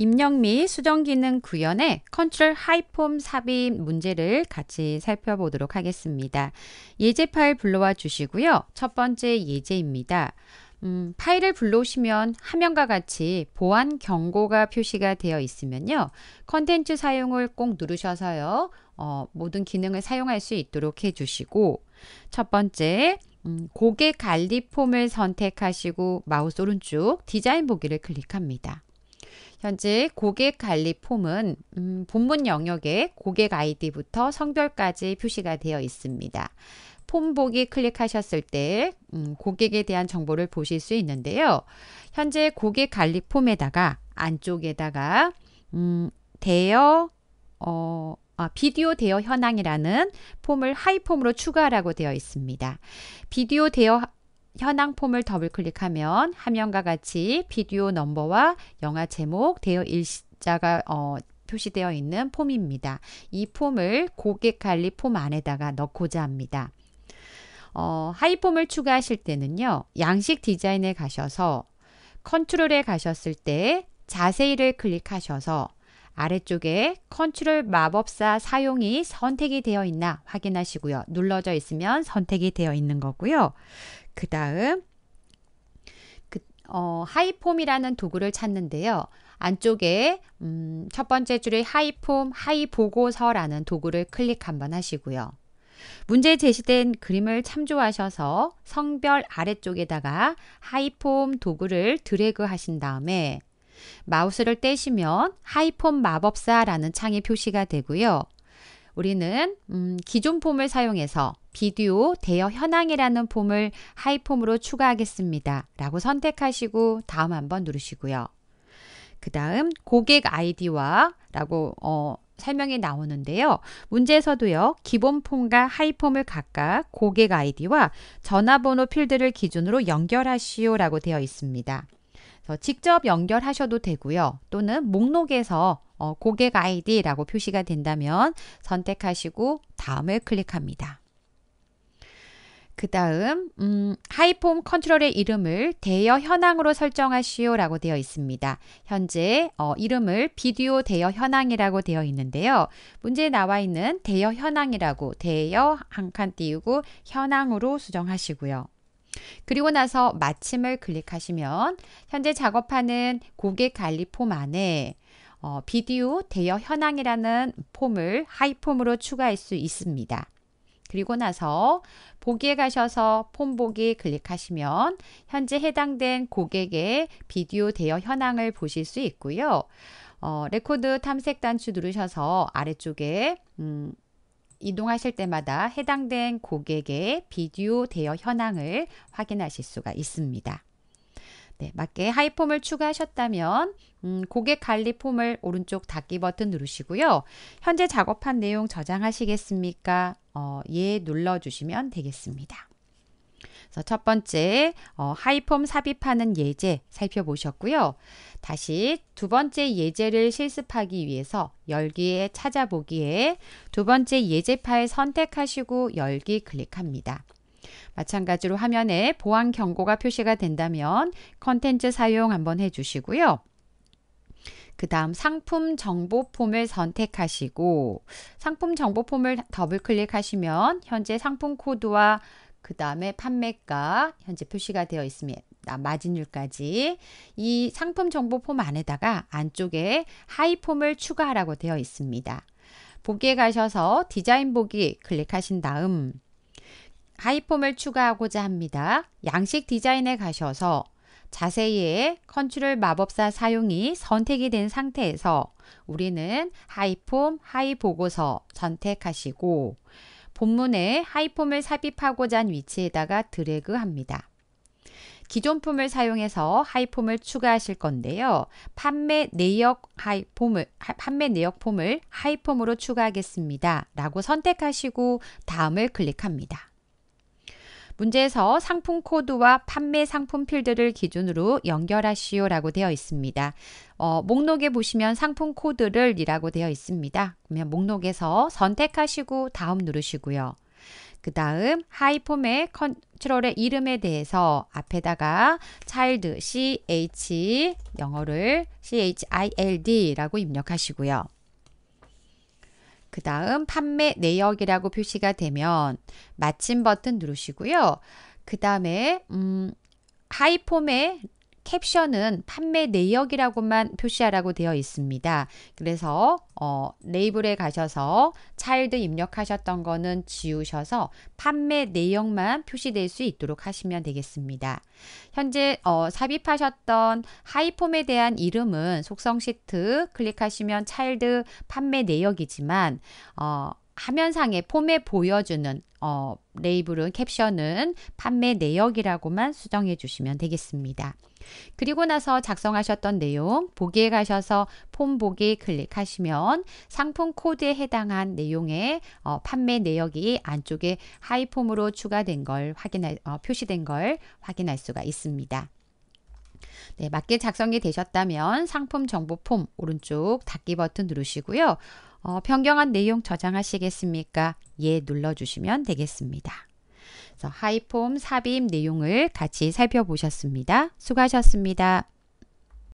입력 및 수정 기능 구현에 컨트롤 하이폼 삽입 문제를 같이 살펴보도록 하겠습니다. 예제 파일 불러와 주시고요. 첫 번째 예제입니다. 음, 파일을 불러오시면 화면과 같이 보안 경고가 표시가 되어 있으면요. 컨텐츠 사용을 꼭 누르셔서요. 어, 모든 기능을 사용할 수 있도록 해주시고 첫 번째 음, 고객 관리 폼을 선택하시고 마우스 오른쪽 디자인 보기를 클릭합니다. 현재 고객 관리 폼은 음, 본문 영역에 고객 아이디부터 성별까지 표시가 되어 있습니다. 폼 보기 클릭하셨을 때 음, 고객에 대한 정보를 보실 수 있는데요. 현재 고객 관리 폼에다가 안쪽에다가 음, 대여 어, 아, 비디오 대여 현황이라는 폼을 하이폼으로 추가하라고 되어 있습니다. 비디오 대여 현황 폼을 더블 클릭하면 화면과 같이 비디오 넘버와 영화 제목, 대여 일자가 어, 표시되어 있는 폼입니다. 이 폼을 고객 관리 폼 안에다가 넣고자 합니다. 어, 하이폼을 추가하실 때는요. 양식 디자인에 가셔서 컨트롤에 가셨을 때 자세히를 클릭하셔서 아래쪽에 컨트롤 마법사 사용이 선택이 되어 있나 확인하시고요. 눌러져 있으면 선택이 되어 있는 거고요. 그 다음 어, 하이폼이라는 도구를 찾는데요. 안쪽에 음, 첫 번째 줄에 하이폼, 하이보고서라는 도구를 클릭 한번 하시고요. 문제에 제시된 그림을 참조하셔서 성별 아래쪽에다가 하이폼 도구를 드래그 하신 다음에 마우스를 떼시면 하이폼 마법사라는 창이 표시가 되고요. 우리는 음, 기존 폼을 사용해서 비디오 대여 현황이라는 폼을 하이폼으로 추가하겠습니다. 라고 선택하시고 다음 한번 누르시고요. 그 다음 고객 아이디와 라고 어, 설명이 나오는데요. 문제에서도요. 기본 폼과 하이폼을 각각 고객 아이디와 전화번호 필드를 기준으로 연결하시오 라고 되어 있습니다. 어, 직접 연결하셔도 되고요. 또는 목록에서 어, 고객 아이디라고 표시가 된다면 선택하시고 다음을 클릭합니다. 그 다음 음, 하이폼 컨트롤의 이름을 대여 현황으로 설정하시오 라고 되어 있습니다. 현재 어, 이름을 비디오 대여 현황이라고 되어 있는데요. 문제에 나와 있는 대여 현황이라고 대여 한 칸 띄우고 현황으로 수정하시고요. 그리고 나서 마침을 클릭하시면 현재 작업하는 고객 관리 폼 안에 어, 비디오 대여 현황이라는 폼을 하이폼으로 추가할 수 있습니다. 그리고 나서 보기에 가셔서 폼 보기 클릭하시면 현재 해당된 고객의 비디오 대여 현황을 보실 수 있고요. 어, 레코드 탐색 단추 누르셔서 아래쪽에 음, 이동하실 때마다 해당된 고객의 비디오 대여 현황을 확인하실 수가 있습니다. 네, 맞게 하이폼을 추가하셨다면 음, 고객 관리 폼을 오른쪽 닫기 버튼 누르시고요. 현재 작업한 내용 저장하시겠습니까? 어, 예 눌러주시면 되겠습니다. 첫 번째 어, 하이폼 삽입하는 예제 살펴보셨고요. 다시 두 번째 예제를 실습하기 위해서 열기에 찾아보기에 두 번째 예제 파일 선택하시고 열기 클릭합니다. 마찬가지로 화면에 보안 경고가 표시가 된다면 컨텐츠 사용 한번 해주시고요. 그 다음 상품 정보 폼을 선택하시고 상품 정보 폼을 더블 클릭하시면 현재 상품 코드와 그 다음에 판매가 현재 표시가 되어 있습니다. 마진율까지 이 상품 정보 폼 안에다가 안쪽에 하이 폼을 추가하라고 되어 있습니다. 보기에 가셔서 디자인 보기 클릭하신 다음 하이 폼을 추가하고자 합니다. 양식 디자인에 가셔서 자세히 컨트롤 마법사 사용이 선택이 된 상태에서 우리는 하이폼, 하이 보고서 선택하시고 본문에 하이폼을 삽입하고자 한 위치에다가 드래그합니다. 기존 폼을 사용해서 하이폼을 추가하실 건데요. 판매 내역 하이폼을 판매 내역 폼을 하이폼으로 추가하겠습니다. 라고 선택하시고 다음을 클릭합니다. 문제에서 상품 코드와 판매 상품 필드를 기준으로 연결하시오 라고 되어 있습니다. 어, 목록에 보시면 상품 코드를 이라고 되어 있습니다. 그러면 목록에서 선택하시고 다음 누르시고요. 그 다음 하이폼의 컨트롤의 이름에 대해서 앞에다가 child, ch, 영어를 child 라고 입력하시고요. 그 다음 판매 내역이라고 표시가 되면 마침 버튼 누르시고요. 그 다음에 음, 하이폼의 캡션은 판매 내역이라고만 표시하라고 되어 있습니다. 그래서 어, 레이블에 가셔서 차일드 입력하셨던 거는 지우셔서 판매 내역만 표시될 수 있도록 하시면 되겠습니다. 현재 어, 삽입하셨던 하이폼에 대한 이름은 속성 시트 클릭하시면 차일드 판매 내역이지만 어, 화면상의 폼에 보여주는 어, 레이블은 캡션은 판매 내역이라고만 수정해 주시면 되겠습니다. 그리고 나서 작성하셨던 내용 보기에 가셔서 폼 보기 클릭하시면 상품 코드에 해당한 내용의 어, 판매 내역이 안쪽에 하이폼으로 추가된 걸 확인할 어, 표시된 걸 확인할 수가 있습니다. 네, 맞게 작성이 되셨다면 상품 정보 폼 오른쪽 닫기 버튼 누르시고요. 어, 변경한 내용 저장하시겠습니까? 예 눌러주시면 되겠습니다. 하이폼 삽입 내용을 같이 살펴보셨습니다. 수고하셨습니다.